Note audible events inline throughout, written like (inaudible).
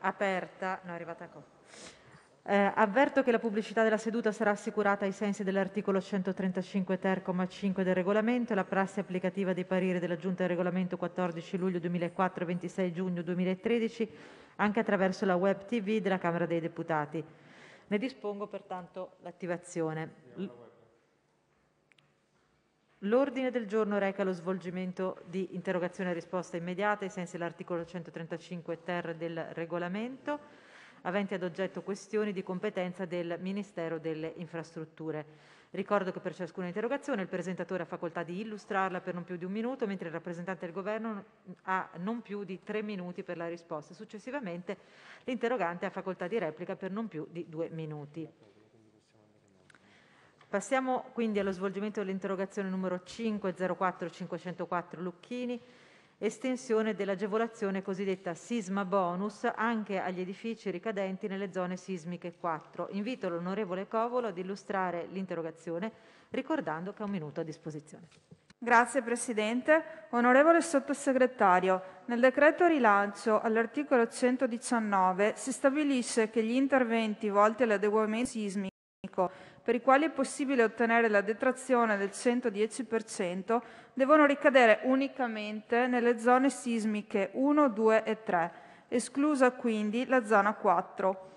aperta. No, è arrivata qua. Eh, avverto che la pubblicità della seduta sarà assicurata ai sensi dell'articolo 135 ter, comma 5 del regolamento e la prassi applicativa dei pareri della Giunta del regolamento 14 luglio 2004 e 26 giugno 2013 anche attraverso la web tv della Camera dei Deputati. Ne dispongo pertanto l'attivazione. L'ordine del giorno reca lo svolgimento di interrogazioni e risposta immediata ai sensi dell'articolo 135-ter del regolamento, aventi ad oggetto questioni di competenza del Ministero delle Infrastrutture. Ricordo che per ciascuna interrogazione il presentatore ha facoltà di illustrarla per non più di un minuto, mentre il rappresentante del Governo ha non più di tre minuti per la risposta. Successivamente l'interrogante ha facoltà di replica per non più di due minuti. Passiamo quindi allo svolgimento dell'interrogazione numero 504-504 Lucchini, estensione dell'agevolazione cosiddetta sisma bonus anche agli edifici ricadenti nelle zone sismiche 4. Invito l'onorevole Covolo ad illustrare l'interrogazione ricordando che ha un minuto a disposizione. Grazie Presidente. Onorevole Sottosegretario, nel decreto rilancio all'articolo 119 si stabilisce che gli interventi volti all'adeguamento sismico per i quali è possibile ottenere la detrazione del 110%, devono ricadere unicamente nelle zone sismiche 1, 2 e 3, esclusa quindi la zona 4.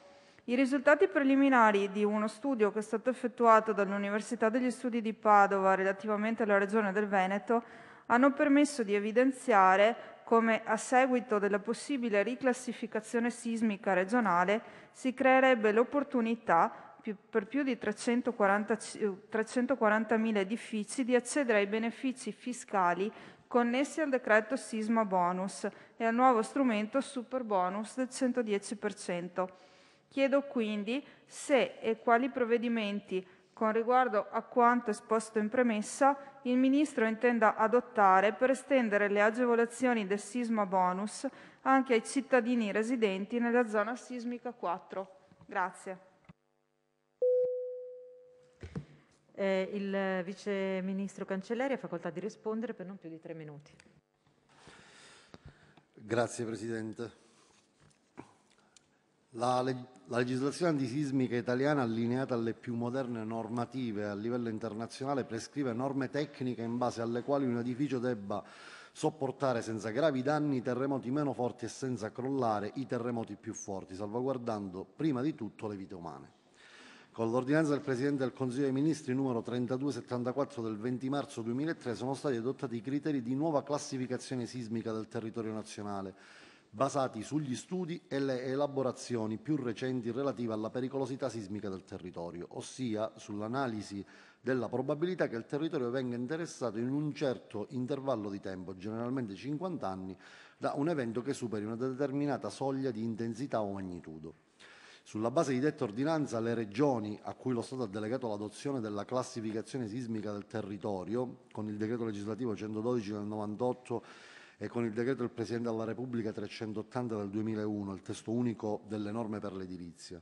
I risultati preliminari di uno studio che è stato effettuato dall'Università degli Studi di Padova relativamente alla regione del Veneto hanno permesso di evidenziare come a seguito della possibile riclassificazione sismica regionale si creerebbe l'opportunità più, per più di 340.000 eh, edifici di accedere ai benefici fiscali connessi al decreto sisma bonus e al nuovo strumento super bonus del 110%. Chiedo quindi se e quali provvedimenti, con riguardo a quanto esposto in premessa, il Ministro intenda adottare per estendere le agevolazioni del sisma bonus anche ai cittadini residenti nella zona sismica 4. Grazie. Eh, il Vice Ministro Cancelleri ha facoltà di rispondere per non più di tre minuti. Grazie Presidente. La, leg la legislazione antisismica italiana allineata alle più moderne normative a livello internazionale prescrive norme tecniche in base alle quali un edificio debba sopportare senza gravi danni i terremoti meno forti e senza crollare i terremoti più forti, salvaguardando prima di tutto le vite umane. Con l'ordinanza del Presidente del Consiglio dei Ministri numero 3274 del 20 marzo 2003 sono stati adottati i criteri di nuova classificazione sismica del territorio nazionale, basati sugli studi e le elaborazioni più recenti relative alla pericolosità sismica del territorio, ossia sull'analisi della probabilità che il territorio venga interessato in un certo intervallo di tempo, generalmente 50 anni, da un evento che superi una determinata soglia di intensità o magnitudo. Sulla base di detta ordinanza, le regioni a cui lo Stato ha delegato l'adozione della classificazione sismica del territorio, con il decreto legislativo 112 del 98 e con il decreto del Presidente della Repubblica 380 del 2001, il testo unico delle norme per l'edilizia,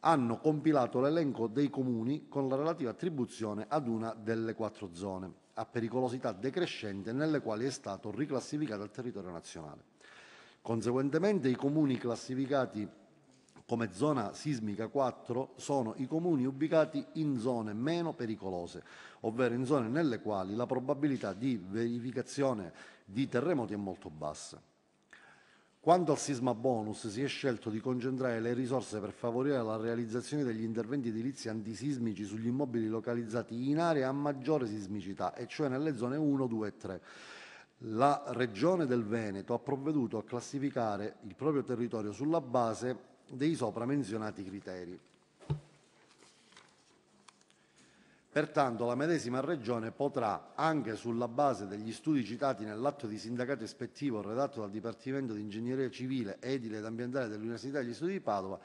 hanno compilato l'elenco dei comuni con la relativa attribuzione ad una delle quattro zone, a pericolosità decrescente nelle quali è stato riclassificato il territorio nazionale. Conseguentemente i comuni classificati come zona sismica 4 sono i comuni ubicati in zone meno pericolose, ovvero in zone nelle quali la probabilità di verificazione di terremoti è molto bassa. Quanto al sisma bonus, si è scelto di concentrare le risorse per favorire la realizzazione degli interventi edilizi antisismici sugli immobili localizzati in aree a maggiore sismicità, e cioè nelle zone 1, 2 e 3. La Regione del Veneto ha provveduto a classificare il proprio territorio sulla base dei sopra menzionati criteri. Pertanto la medesima Regione potrà, anche sulla base degli studi citati nell'atto di sindacato ispettivo redatto dal Dipartimento di Ingegneria Civile, Edile ed Ambientale dell'Università degli Studi di Padova,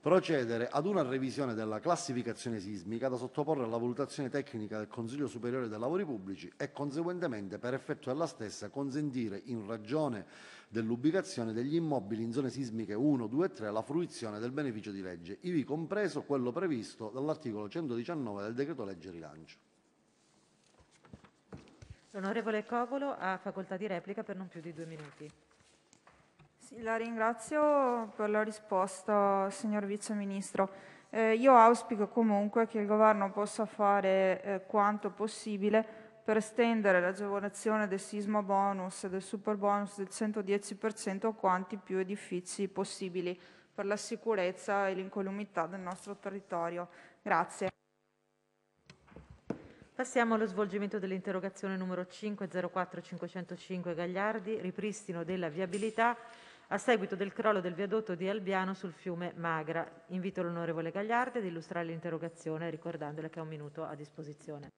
procedere ad una revisione della classificazione sismica da sottoporre alla valutazione tecnica del Consiglio Superiore dei Lavori Pubblici e conseguentemente per effetto della stessa consentire in ragione dell'ubicazione degli immobili in zone sismiche 1, 2 e 3 alla fruizione del beneficio di legge, ivi compreso quello previsto dall'articolo 119 del decreto legge rilancio. L'onorevole Covolo ha facoltà di replica per non più di due minuti. Sì, la ringrazio per la risposta, signor Vice Ministro. Eh, io auspico comunque che il Governo possa fare eh, quanto possibile per estendere l'agevolazione del sismo bonus e del super bonus del 110% a quanti più edifici possibili per la sicurezza e l'incolumità del nostro territorio. Grazie. Passiamo allo svolgimento dell'interrogazione numero 504 505 Gagliardi, ripristino della viabilità a seguito del crollo del viadotto di Albiano sul fiume Magra. Invito l'onorevole Gagliardi ad illustrare l'interrogazione ricordandole che ha un minuto a disposizione.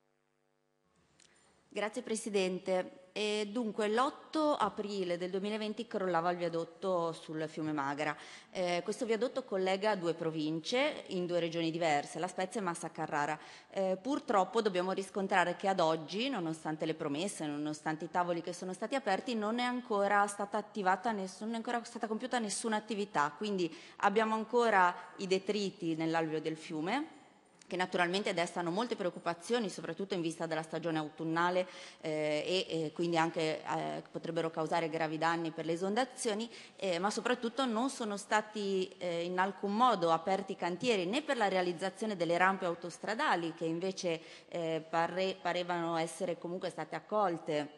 Grazie Presidente. E dunque l'8 aprile del 2020 crollava il viadotto sul fiume Magra. Eh, questo viadotto collega due province in due regioni diverse, La Spezia e Massa Carrara. Eh, purtroppo dobbiamo riscontrare che ad oggi, nonostante le promesse, nonostante i tavoli che sono stati aperti, non è ancora stata attivata nessuna, non è ancora stata compiuta nessuna attività. Quindi abbiamo ancora i detriti nell'alveo del fiume, che naturalmente destano molte preoccupazioni, soprattutto in vista della stagione autunnale eh, e, e, eh, quindi anche eh, potrebbero causare gravi danni per le esondazioni, eh, ma soprattutto non sono stati eh, in alcun modo aperti i cantieri né per la realizzazione delle rampe autostradali che invece eh, pare, parevano essere comunque state accolte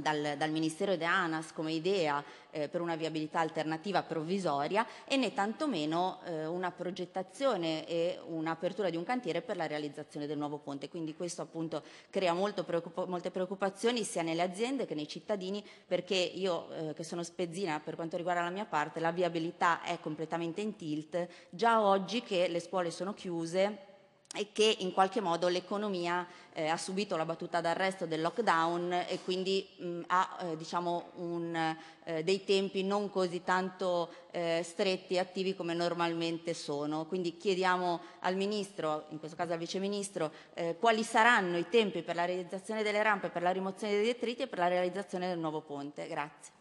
dal, dal, Ministero e ANAS come idea eh, per una viabilità alternativa provvisoria e né tantomeno eh, una progettazione e un'apertura di un cantiere per la realizzazione del nuovo ponte. Quindi questo appunto crea preoccup- molte preoccupazioni sia nelle aziende che nei cittadini perché io eh, che sono spezzina per quanto riguarda la mia parte la viabilità è completamente in tilt, già oggi che le scuole sono chiuse e che in qualche modo l'economia eh, ha subito la battuta d'arresto del lockdown e quindi mh, ha eh, diciamo un, eh, dei tempi non così tanto eh, stretti e attivi come normalmente sono. Quindi chiediamo al Ministro, in questo caso al Vice Ministro, eh, quali saranno i tempi per la realizzazione delle rampe, per la rimozione dei detriti e per la realizzazione del nuovo ponte. Grazie.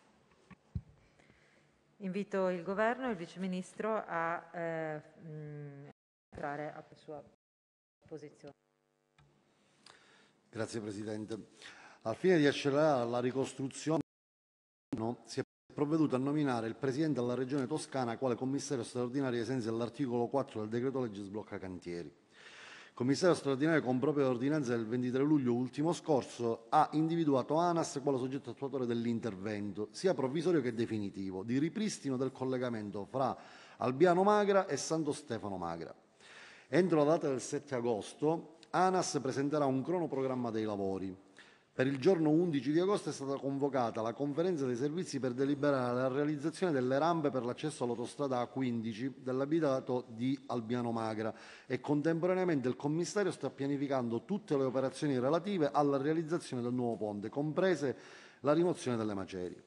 Invito il Governo e il Vice Ministro a eh, entrare a sua posizione. Grazie Presidente. Al fine di accelerare la ricostruzione si è provveduto a nominare il Presidente della Regione Toscana quale commissario straordinario ai sensi dell'articolo 4 del decreto legge sblocca cantieri. Il commissario straordinario con propria ordinanza del 23 luglio ultimo scorso ha individuato ANAS quale soggetto attuatore dell'intervento, sia provvisorio che definitivo, di ripristino del collegamento fra Albiano Magra e Santo Stefano Magra. Entro la data del 7 agosto ANAS presenterà un cronoprogramma dei lavori. Per il giorno 11 di agosto è stata convocata la conferenza dei servizi per deliberare la realizzazione delle rampe per l'accesso all'autostrada A15 dell'abitato di Albiano Magra e contemporaneamente il commissario sta pianificando tutte le operazioni relative alla realizzazione del nuovo ponte, comprese la rimozione delle macerie.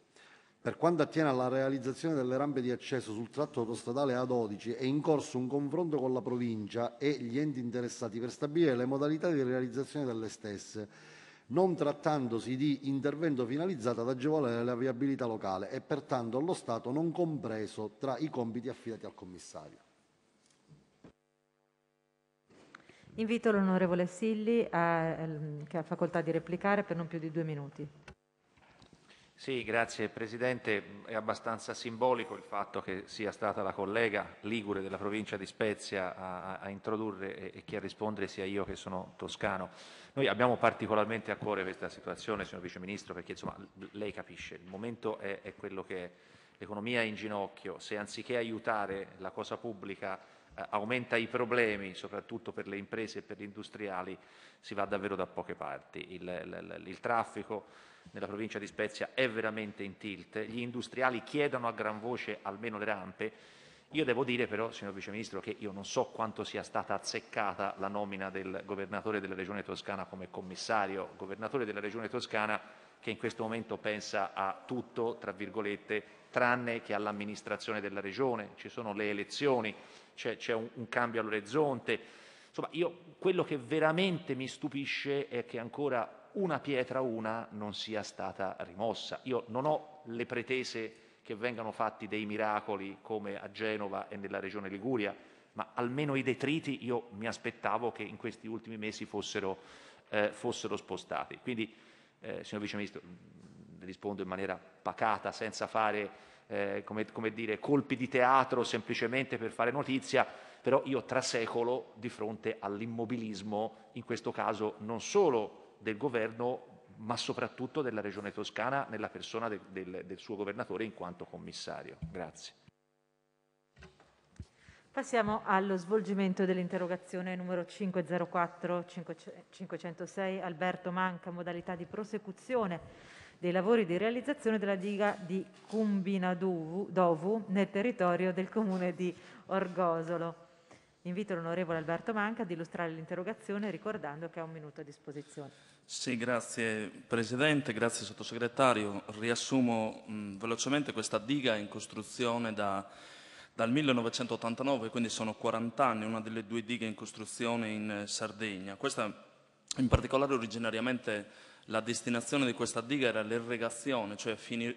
Per quanto attiene alla realizzazione delle rampe di accesso sul tratto autostradale A12, è in corso un confronto con la provincia e gli enti interessati per stabilire le modalità di realizzazione delle stesse, non trattandosi di intervento finalizzato ad agevolare la viabilità locale e pertanto allo Stato non compreso tra i compiti affidati al commissario. Invito l'onorevole Silli a, eh, ehm, che ha facoltà di replicare per non più di due minuti. Sì, grazie Presidente. È abbastanza simbolico il fatto che sia stata la collega Ligure della provincia di Spezia a, a introdurre e, e, chi a rispondere sia io che sono toscano. Noi abbiamo particolarmente a cuore questa situazione, signor Vice Ministro, perché insomma, lei capisce, il momento è, è quello che è. L'economia è in ginocchio, se anziché aiutare la cosa pubblica eh, aumenta i problemi, soprattutto per le imprese e per gli industriali, si va davvero da poche parti. il, il, il, il traffico nella provincia di Spezia è veramente in tilt, gli industriali chiedono a gran voce almeno le rampe. Io devo dire però, signor Vice Ministro, che io non so quanto sia stata azzeccata la nomina del governatore della Regione Toscana come commissario, governatore della Regione Toscana che in questo momento pensa a tutto, tra virgolette, tranne che all'amministrazione della Regione, ci sono le elezioni, c'è, c'è un, un cambio all'orizzonte. Insomma, io, quello che veramente mi stupisce è che ancora una pietra una non sia stata rimossa. Io non ho le pretese che vengano fatti dei miracoli come a Genova e nella regione Liguria, ma almeno i detriti io mi aspettavo che in questi ultimi mesi fossero, eh, fossero spostati. Quindi, eh, signor Vice Ministro, mm, rispondo in maniera pacata, senza fare eh, come, come dire, colpi di teatro semplicemente per fare notizia, però io trasecolo di fronte all'immobilismo, in questo caso non solo del governo, ma soprattutto della Regione Toscana nella persona del, del, del suo governatore in quanto commissario. Grazie. Passiamo allo svolgimento dell'interrogazione numero 504-506 Alberto Manca, modalità di prosecuzione dei lavori di realizzazione della diga di Cumbinadovu nel territorio del comune di Orgosolo. Invito l'onorevole Alberto Manca ad illustrare l'interrogazione ricordando che ha un minuto a disposizione. Sì, grazie Presidente, grazie Sottosegretario. Riassumo mh, velocemente questa diga in costruzione da, dal 1989, quindi sono 40 anni, una delle due dighe in costruzione in eh, Sardegna. Questa in particolare originariamente la destinazione di questa diga era l'irrigazione, cioè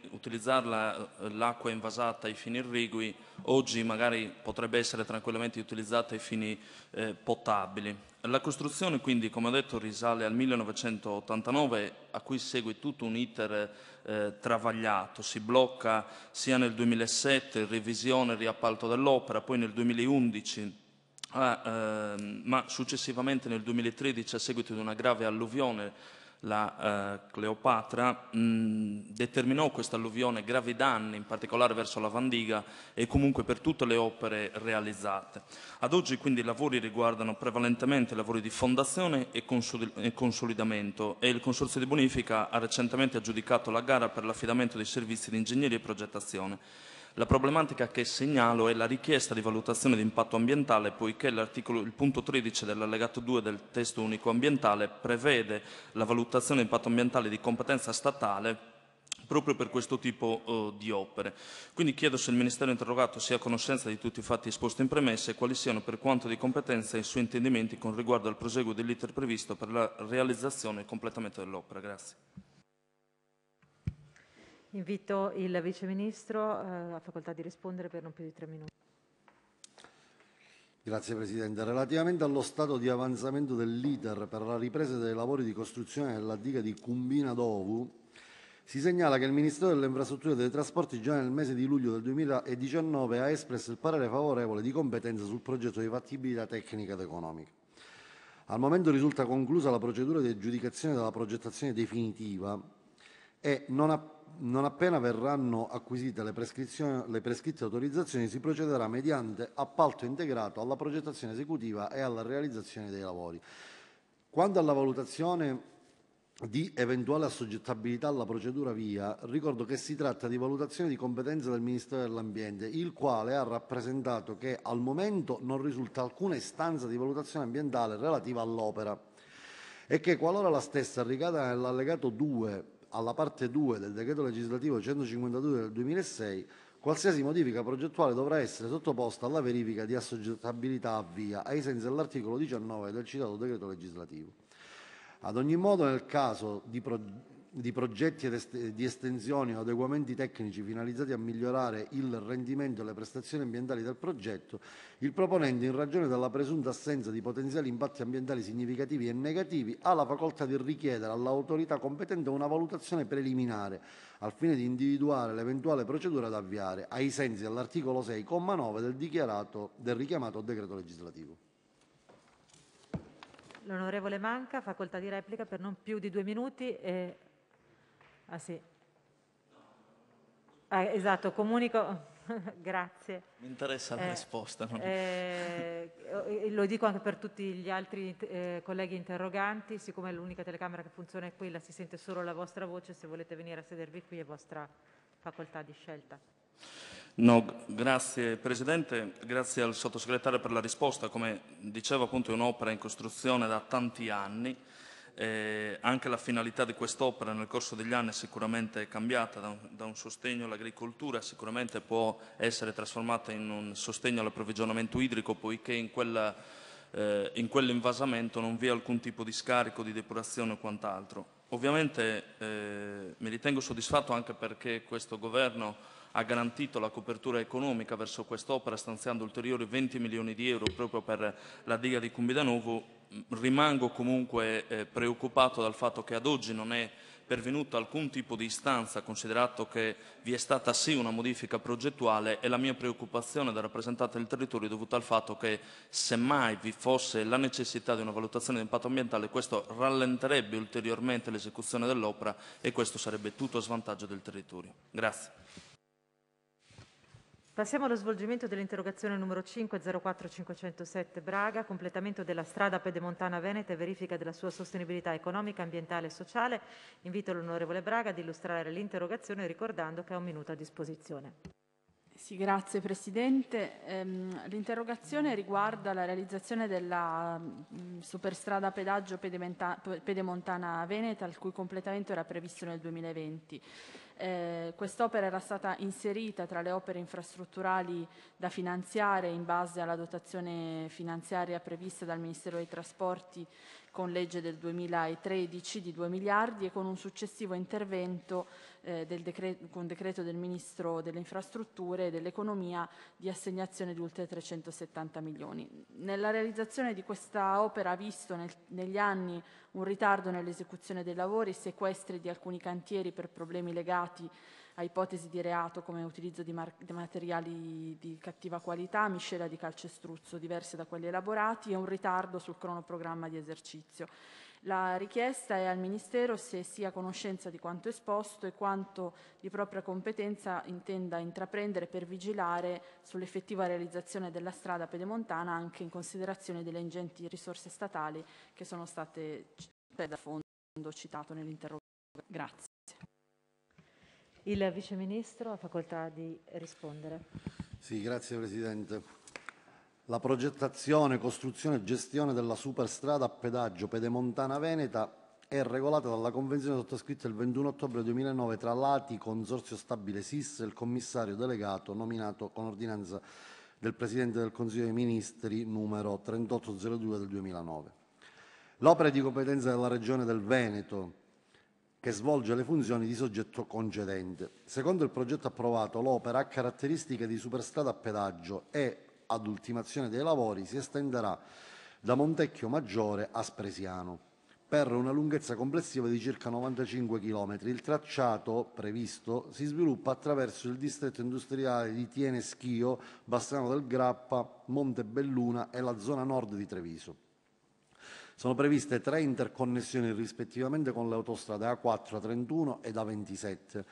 utilizzare l'acqua invasata ai fini irrigui, oggi magari potrebbe essere tranquillamente utilizzata ai fini eh, potabili. La costruzione quindi, come ho detto, risale al 1989, a cui segue tutto un iter eh, travagliato, si blocca sia nel 2007, revisione e riappalto dell'opera, poi nel 2011 Ah, ehm, ma successivamente nel 2013 a seguito di una grave alluvione la eh, Cleopatra, mh, mm, determinò questa alluvione gravi danni, in particolare verso la Vandiga e comunque per tutte le opere realizzate. Ad oggi quindi i lavori riguardano prevalentemente lavori di fondazione e, consul e consolidamento e il Consorzio di Bonifica ha recentemente aggiudicato la gara per l'affidamento dei servizi di ingegneria e progettazione. La problematica che segnalo è la richiesta di valutazione di impatto ambientale poiché il punto 13 dell'allegato 2 del testo unico ambientale prevede la valutazione di impatto ambientale di competenza statale proprio per questo tipo uh, di opere. Quindi chiedo se il Ministero interrogato sia a conoscenza di tutti i fatti esposti in premessa e quali siano per quanto di competenza i suoi intendimenti con riguardo al proseguo dell'iter previsto per la realizzazione e il completamento dell'opera. Grazie. Invito il Vice Ministro eh, a facoltà di rispondere per non più di tre minuti. Grazie Presidente. Relativamente allo stato di avanzamento dell'iter per la ripresa dei lavori di costruzione della diga di Cumbina Dovu, si segnala che il Ministero delle Infrastrutture e dei Trasporti già nel mese di luglio del 2019 ha espresso il parere favorevole di competenza sul progetto di fattibilità tecnica ed economica. Al momento risulta conclusa la procedura di aggiudicazione della progettazione definitiva e non appena non appena verranno acquisite le, le, prescritte autorizzazioni si procederà mediante appalto integrato alla progettazione esecutiva e alla realizzazione dei lavori. Quanto alla valutazione di eventuale assoggettabilità alla procedura via, ricordo che si tratta di valutazione di competenza del Ministero dell'Ambiente, il quale ha rappresentato che al momento non risulta alcuna istanza di valutazione ambientale relativa all'opera e che qualora la stessa, ricada nell'allegato 2 alla parte 2 del decreto legislativo 152 del 2006, qualsiasi modifica progettuale dovrà essere sottoposta alla verifica di assoggettabilità a via, ai sensi dell'articolo 19 del citato decreto legislativo. Ad ogni modo, nel caso di progetto di progetti di estensioni o adeguamenti tecnici finalizzati a migliorare il rendimento e le prestazioni ambientali del progetto, il proponente, in ragione della presunta assenza di potenziali impatti ambientali significativi e negativi, ha la facoltà di richiedere all'autorità competente una valutazione preliminare al fine di individuare l'eventuale procedura da avviare, ai sensi dell'articolo 6,9 comma 9 del richiamato decreto legislativo. L'onorevole Manca, facoltà di replica per non più di due minuti. E Ah, sì. ah, esatto, comunico... (laughs) Grazie. Mi interessa la eh, risposta. Non... Eh, lo dico anche per tutti gli altri eh, colleghi interroganti, siccome l'unica telecamera che funziona è quella, si sente solo la vostra voce, se volete venire a sedervi qui è vostra facoltà di scelta. No, grazie Presidente, grazie al Sottosegretario per la risposta. Come dicevo appunto è un'opera in costruzione da tanti anni eh, anche la finalità di quest'opera nel corso degli anni è sicuramente cambiata da un, da un sostegno all'agricoltura, sicuramente può essere trasformata in un sostegno all'approvvigionamento idrico, poiché in quella eh, in quell'invasamento non vi è alcun tipo di scarico, di depurazione o quant'altro. Ovviamente eh, mi ritengo soddisfatto anche perché questo governo ha garantito la copertura economica verso quest'opera stanziando ulteriori 20 milioni di euro proprio per la diga di Cumbidanovo rimango comunque eh, preoccupato dal fatto che ad oggi non è pervenuta alcun tipo di istanza, considerato che vi è stata sì una modifica progettuale e la mia preoccupazione da rappresentante del territorio è dovuta al fatto che semmai vi fosse la necessità di una valutazione di impatto ambientale, questo rallenterebbe ulteriormente l'esecuzione dell'opera e questo sarebbe tutto a svantaggio del territorio. Grazie. Passiamo allo svolgimento dell'interrogazione numero 504507 Braga, completamento della strada pedemontana veneta e verifica della sua sostenibilità economica, ambientale e sociale. Invito l'onorevole Braga ad illustrare l'interrogazione ricordando che ha un minuto a disposizione. Sì, grazie Presidente. Ehm, l'interrogazione riguarda la realizzazione della mm, superstrada pedaggio pedemontana veneta, il cui completamento era previsto nel 2020. Eh, quest'opera era stata inserita tra le opere infrastrutturali da finanziare in base alla dotazione finanziaria prevista dal Ministero dei Trasporti con legge del 2013 di 2 miliardi e con un successivo intervento eh, decreto, con decreto del Ministro delle Infrastrutture e dell'Economia di assegnazione di oltre 370 milioni. Nella realizzazione di questa opera ha visto nel, negli anni un ritardo nell'esecuzione dei lavori, sequestri di alcuni cantieri per problemi legati a ipotesi di reato come utilizzo di, di materiali di cattiva qualità, miscela di calcestruzzo diverse da quelli elaborati e un ritardo sul cronoprogramma di esercizio. La richiesta è al Ministero se sia a conoscenza di quanto esposto e quanto di propria competenza intenda intraprendere per vigilare sull'effettiva realizzazione della strada pedemontana anche in considerazione delle ingenti risorse statali che sono state cioè, da fondo citato nell'interrogazione. Grazie. Il Vice Ministro ha facoltà di rispondere. Sì, grazie Presidente. La progettazione, costruzione e gestione della superstrada a pedaggio Pedemontana Veneta è regolata dalla convenzione sottoscritta il 21 ottobre 2009 tra l'ATI, Consorzio Stabile SIS e il commissario delegato nominato con ordinanza del Presidente del Consiglio dei Ministri numero 3802 del 2009. L'opera è di competenza della Regione del Veneto che svolge le funzioni di soggetto concedente. Secondo il progetto approvato, l'opera ha caratteristiche di superstrada a pedaggio e, ad ultimazione dei lavori, si estenderà da Montecchio Maggiore a Spresiano per una lunghezza complessiva di circa 95 km. Il tracciato previsto si sviluppa attraverso il distretto industriale di Tiene Schio, Bastiano del Grappa, Monte Belluna e la zona nord di Treviso. Sono previste tre interconnessioni rispettivamente con le autostrade A4, a 31 ed A27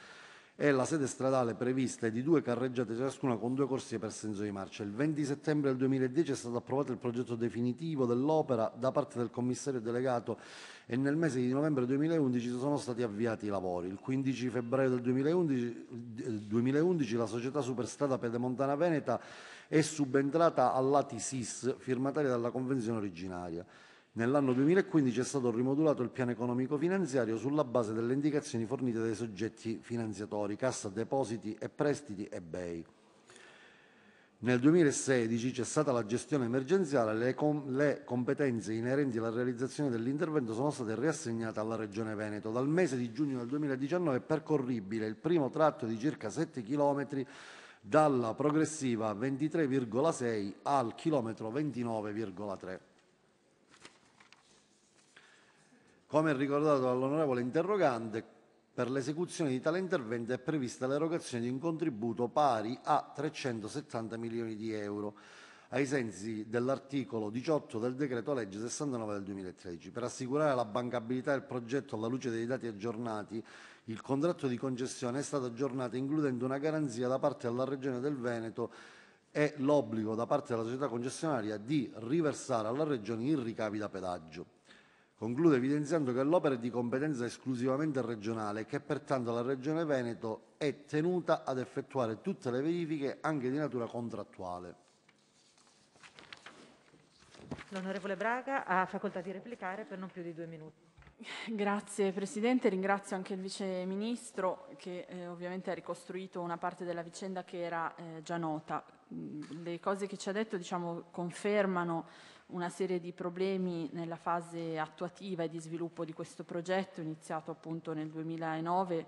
e la sede stradale prevista è di due carreggiate ciascuna con due corsie per senso di marcia. Il 20 settembre del 2010 è stato approvato il progetto definitivo dell'opera da parte del commissario delegato e nel mese di novembre 2011 sono stati avviati i lavori. Il 15 febbraio del 2011, 2011 eh, la società Superstrada Pedemontana Veneta è subentrata all'ATISIS, firmataria della convenzione originaria. Nell'anno 2015 è stato rimodulato il piano economico finanziario sulla base delle indicazioni fornite dai soggetti finanziatori, Cassa Depositi e Prestiti e BEI. Nel 2016 c'è stata la gestione emergenziale, le, com le competenze inerenti alla realizzazione dell'intervento sono state riassegnate alla Regione Veneto. Dal mese di giugno del 2019 è percorribile il primo tratto di circa 7 km dalla progressiva 23,6 al chilometro 29,3. Come ricordato dall'onorevole interrogante, per l'esecuzione di tale intervento è prevista l'erogazione di un contributo pari a 370 milioni di euro ai sensi dell'articolo 18 del decreto legge 69 del 2013. Per assicurare la bancabilità del progetto alla luce dei dati aggiornati, il contratto di concessione è stato aggiornato includendo una garanzia da parte della Regione del Veneto e l'obbligo da parte della società concessionaria di riversare alla Regione i ricavi da pedaggio. Concludo evidenziando che l'opera è di competenza esclusivamente regionale e che pertanto la Regione Veneto è tenuta ad effettuare tutte le verifiche anche di natura contrattuale. L'onorevole Braga ha facoltà di replicare per non più di due minuti. (laughs) Grazie Presidente, ringrazio anche il Vice Ministro che eh, ovviamente ha ricostruito una parte della vicenda che era eh, già nota. Mm, le cose che ci ha detto diciamo, confermano una serie di problemi nella fase attuativa e di sviluppo di questo progetto iniziato appunto nel 2009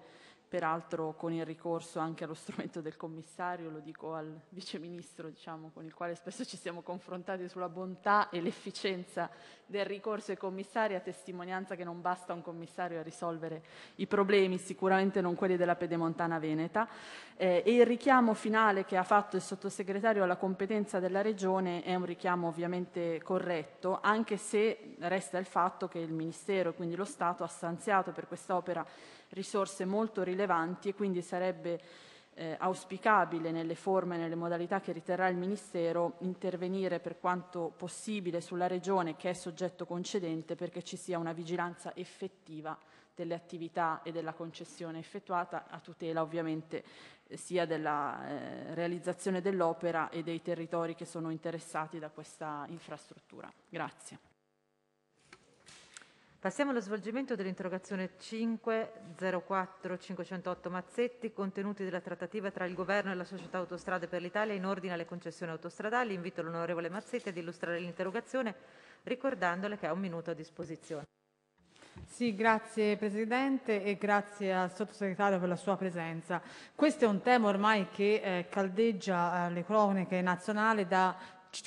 peraltro con il ricorso anche allo strumento del commissario, lo dico al viceministro, diciamo, con il quale spesso ci siamo confrontati sulla bontà e l'efficienza del ricorso ai commissari, a testimonianza che non basta un commissario a risolvere i problemi, sicuramente non quelli della pedemontana veneta. Eh, e il richiamo finale che ha fatto il sottosegretario alla competenza della Regione è un richiamo ovviamente corretto, anche se resta il fatto che il Ministero, quindi lo Stato, ha stanziato per quest'opera risorse molto rilevanti e quindi sarebbe eh, auspicabile nelle forme e nelle modalità che riterrà il Ministero intervenire per quanto possibile sulla Regione che è soggetto concedente perché ci sia una vigilanza effettiva delle attività e della concessione effettuata a tutela ovviamente sia della eh, realizzazione dell'opera e dei territori che sono interessati da questa infrastruttura. Grazie. Passiamo allo svolgimento dell'interrogazione 504-508 Mazzetti, contenuti della trattativa tra il Governo e la Società Autostrade per l'Italia in ordine alle concessioni autostradali. Invito l'onorevole Mazzetti ad illustrare l'interrogazione ricordandole che ha un minuto a disposizione. Sì, grazie Presidente e grazie al Sottosegretario per la sua presenza. Questo è un tema ormai che eh, caldeggia eh, le cronache nazionali da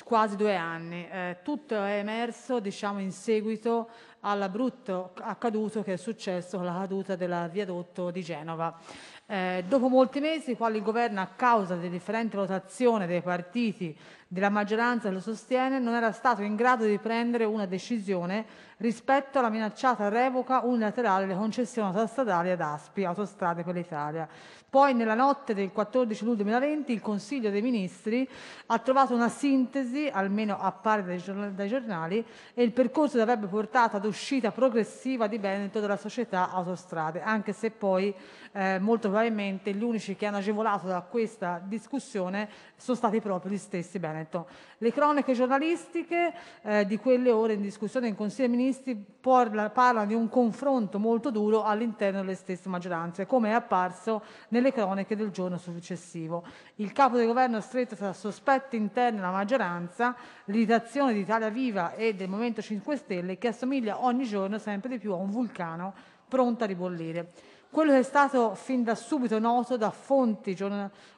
quasi due anni. Eh, tutto è emerso diciamo, in seguito all'abrutto accaduto che è successo con la caduta del viadotto di Genova. Eh, dopo molti mesi, quali il governo, a causa delle differenti rotazioni dei partiti della maggioranza lo sostiene, non era stato in grado di prendere una decisione rispetto alla minacciata revoca unilaterale delle concessioni autostradali ad ASPI, Autostrade per l'Italia. Poi, nella notte del 14 luglio 2020, il Consiglio dei Ministri ha trovato una sintesi, almeno appare dai giornali, e il percorso che avrebbe portato ad uscita progressiva di Veneto dalla società Autostrade, anche se poi eh, molto probabilmente gli unici che hanno agevolato da questa discussione sono stati proprio gli stessi Veneto. Veneto. Le cronache giornalistiche eh, di quelle ore in discussione in Consiglio dei Ministri parlano di un confronto molto duro all'interno delle stesse maggioranze, come è apparso nelle cronache del giorno successivo. Il capo del governo stretto tra sospetti interni alla maggioranza, l'irritazione di Italia Viva e del Movimento 5 Stelle che assomiglia ogni giorno sempre di più a un vulcano pronto a ribollire. Quello che è stato fin da subito noto da fonti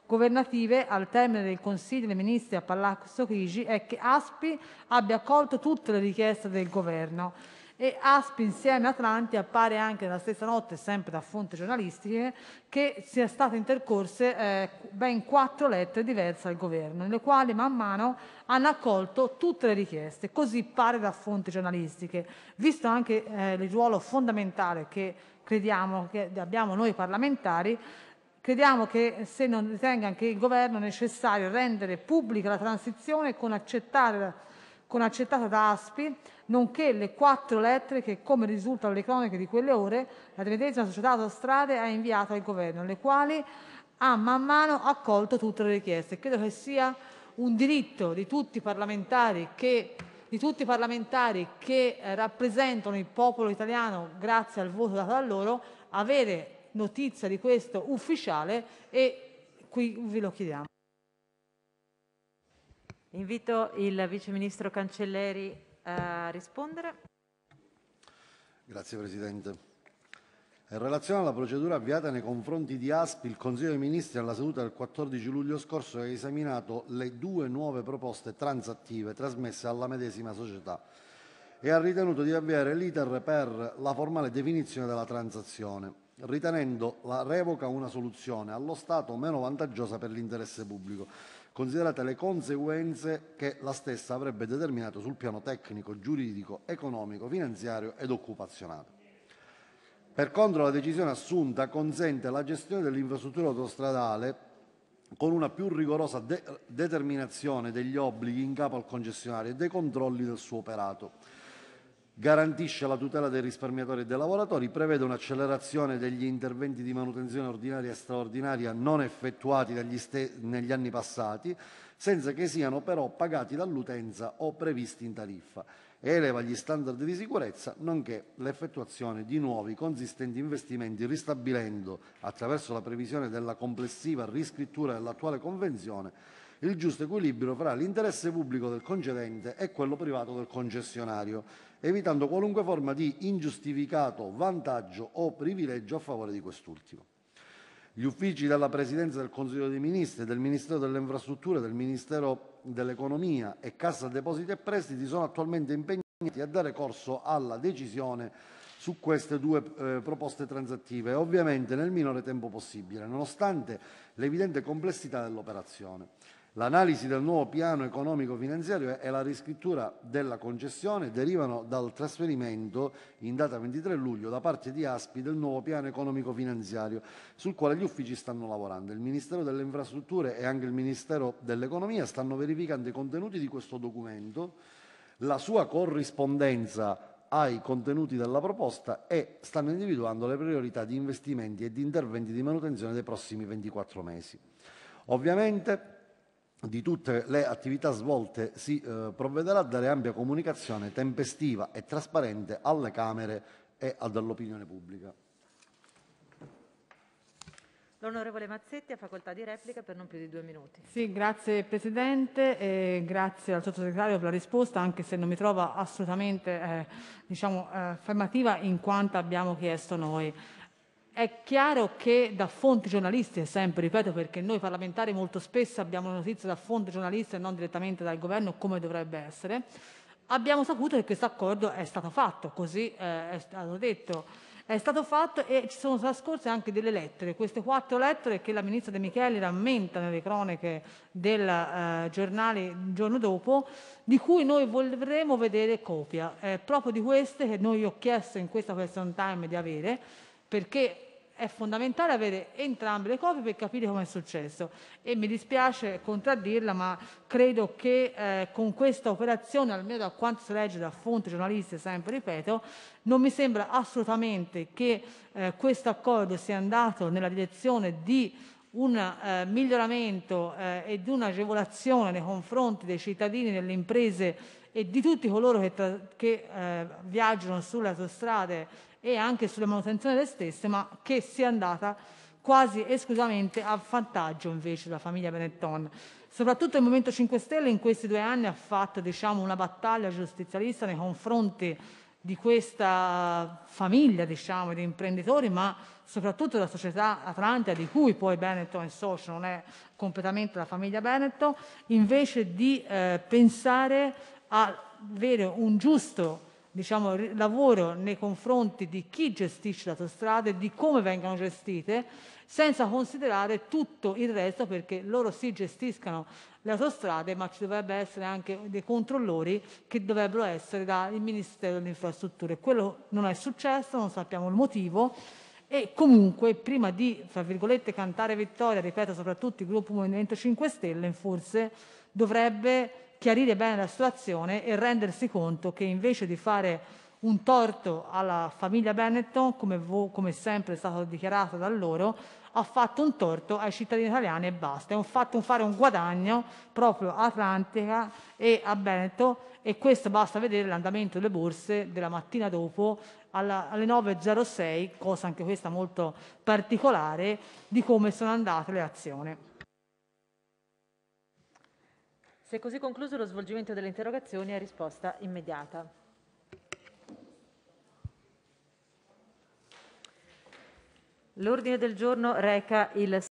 governative al termine del Consiglio dei Ministri a Palazzo Chigi è che Aspi abbia accolto tutte le richieste del governo e Aspi insieme a Atlanti appare anche nella stessa notte, sempre da fonti giornalistiche, che sia state intercorse eh, ben quattro lettere diverse al governo, nelle quali man mano hanno accolto tutte le richieste, così pare da fonti giornalistiche, visto anche eh, il ruolo fondamentale che crediamo che abbiamo noi parlamentari, crediamo che se non ritenga anche il governo necessario rendere pubblica la transizione con, con accettata da ASPI, nonché le quattro lettere che, come risultano le cronache di quelle ore, la medesima società autostrade ha inviato al governo, le quali ha man mano accolto tutte le richieste. Credo che sia un diritto di tutti i parlamentari che di tutti i parlamentari che eh, rappresentano il popolo italiano grazie al voto dato a loro, avere notizia di questo ufficiale e qui ve lo chiediamo. Invito il Vice Ministro Cancelleri eh, a rispondere. Grazie Presidente. In relazione alla procedura avviata nei confronti di ASPI, il Consiglio dei Ministri alla seduta del 14 luglio scorso ha esaminato le due nuove proposte transattive trasmesse alla medesima società e ha ritenuto di avviare l'iter per la formale definizione della transazione, ritenendo la revoca una soluzione allo Stato meno vantaggiosa per l'interesse pubblico, considerate le conseguenze che la stessa avrebbe determinato sul piano tecnico, giuridico, economico, finanziario ed occupazionale. Per contro la decisione assunta consente la gestione dell'infrastruttura autostradale con una più rigorosa de determinazione degli obblighi in capo al concessionario e dei controlli del suo operato. Garantisce la tutela dei risparmiatori e dei lavoratori, prevede un'accelerazione degli interventi di manutenzione ordinaria e straordinaria non effettuati negli anni passati, senza che siano però pagati dall'utenza o previsti in tariffa eleva gli standard di sicurezza, nonché l'effettuazione di nuovi consistenti investimenti ristabilendo, attraverso la previsione della complessiva riscrittura dell'attuale convenzione, il giusto equilibrio fra l'interesse pubblico del concedente e quello privato del concessionario, evitando qualunque forma di ingiustificato vantaggio o privilegio a favore di quest'ultimo. Gli uffici della Presidenza del Consiglio dei Ministri, del Ministero delle Infrastrutture, e del Ministero dell'Economia e Cassa Depositi e Prestiti sono attualmente impegnati a dare corso alla decisione su queste due eh, proposte transattive, ovviamente nel minore tempo possibile, nonostante l'evidente complessità dell'operazione. L'analisi del nuovo piano economico-finanziario e la riscrittura della concessione derivano dal trasferimento in data 23 luglio da parte di ASPI del nuovo piano economico-finanziario sul quale gli uffici stanno lavorando. Il Ministero delle Infrastrutture e anche il Ministero dell'Economia stanno verificando i contenuti di questo documento, la sua corrispondenza ai contenuti della proposta e stanno individuando le priorità di investimenti e di interventi di manutenzione dei prossimi 24 mesi. Ovviamente di tutte le attività svolte si eh, provvederà a dare ampia comunicazione tempestiva e trasparente alle Camere e all'opinione pubblica. L'onorevole Mazzetti ha facoltà di replica per non più di due minuti. Sì, grazie Presidente e grazie al sottosegretario per la risposta, anche se non mi trova assolutamente eh, diciamo, eh, affermativa in quanto abbiamo chiesto noi. È chiaro che da fonti giornalistiche, sempre ripeto, perché noi parlamentari molto spesso abbiamo notizie da fonti giornalistiche e non direttamente dal governo come dovrebbe essere, abbiamo saputo che questo accordo è stato fatto, così eh, è stato detto è stato fatto e ci sono trascorse anche delle lettere, queste quattro lettere che la ministra De Micheli rammenta nelle cronache del eh, giornale il giorno dopo, di cui noi vorremmo vedere copia. È proprio di queste che noi ho chiesto in questa question time di avere, perché è fondamentale avere entrambe le copie per capire come è successo e mi dispiace contraddirla, ma credo che eh, con questa operazione, almeno da quanto si legge da fonti giornaliste, sempre ripeto, non mi sembra assolutamente che eh, questo accordo sia andato nella direzione di un eh, miglioramento eh, e di un'agevolazione nei confronti dei cittadini, delle imprese e di tutti coloro che, che eh, viaggiano sulle autostrade e anche sulle manutenzioni delle stesse, ma che sia andata quasi esclusivamente a vantaggio invece della famiglia Benetton. Soprattutto il Movimento 5 Stelle in questi due anni ha fatto diciamo, una battaglia giustizialista nei confronti di questa famiglia diciamo, di imprenditori, ma soprattutto della società Atlantia, di cui poi Benetton è Socio non è completamente la famiglia Benetton, invece di eh, pensare a avere un giusto diciamo, lavoro nei confronti di chi gestisce le autostrade, di come vengano gestite, senza considerare tutto il resto perché loro si gestiscono le autostrade, ma ci dovrebbe essere anche dei controllori che dovrebbero essere dal Ministero delle Infrastrutture. Quello non è successo, non sappiamo il motivo. E comunque, prima di, fra virgolette, cantare vittoria, ripeto soprattutto il gruppo Movimento 5 Stelle, forse dovrebbe chiarire bene la situazione e rendersi conto che invece di fare un torto alla famiglia Benetton, come, vo- come sempre è stato dichiarato da loro, ha fatto un torto ai cittadini italiani e basta. È un fatto fare un guadagno proprio a Atlantica e a Benetton e questo basta vedere l'andamento delle borse della mattina dopo alla, alle 9.06, cosa anche questa molto particolare, di come sono andate le azioni. Si è così concluso lo svolgimento delle interrogazioni a risposta immediata. L'ordine del giorno reca il